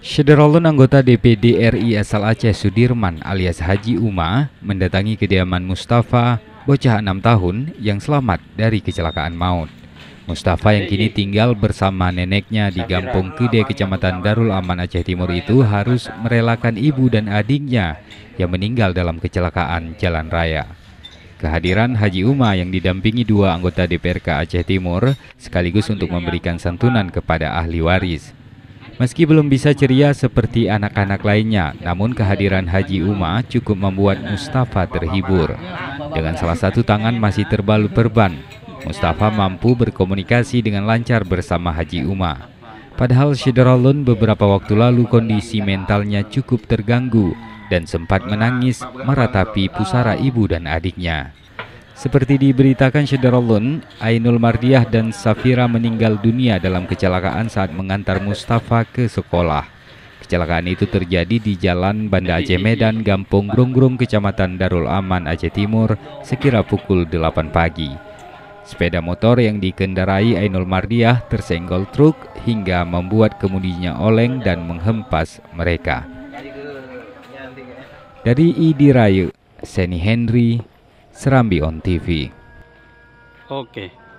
Syederalun anggota DPD RI asal Aceh Sudirman alias Haji Uma mendatangi kediaman Mustafa, bocah enam tahun yang selamat dari kecelakaan maut. Mustafa yang kini tinggal bersama neneknya di Kampung Kede, Kecamatan Darul Aman Aceh Timur itu harus merelakan ibu dan adiknya yang meninggal dalam kecelakaan jalan raya. Kehadiran Haji Uma yang didampingi dua anggota DPRK Aceh Timur sekaligus untuk memberikan santunan kepada ahli waris. Meski belum bisa ceria seperti anak-anak lainnya, namun kehadiran Haji Uma cukup membuat Mustafa terhibur. Dengan salah satu tangan masih terbalut perban, Mustafa mampu berkomunikasi dengan lancar bersama Haji Uma. Padahal Syederalun beberapa waktu lalu kondisi mentalnya cukup terganggu dan sempat menangis meratapi pusara ibu dan adiknya. Seperti diberitakan Syederolun, Ainul Mardiah dan Safira meninggal dunia dalam kecelakaan saat mengantar Mustafa ke sekolah. Kecelakaan itu terjadi di Jalan Banda Aceh Medan, Gampung Grunggrung, Kecamatan Darul Aman, Aceh Timur, sekira pukul 8 pagi. Sepeda motor yang dikendarai Ainul Mardiah tersenggol truk hingga membuat kemudinya oleng dan menghempas mereka. Dari Idi Rayu, Seni Henry, Serambi on TV. Oke.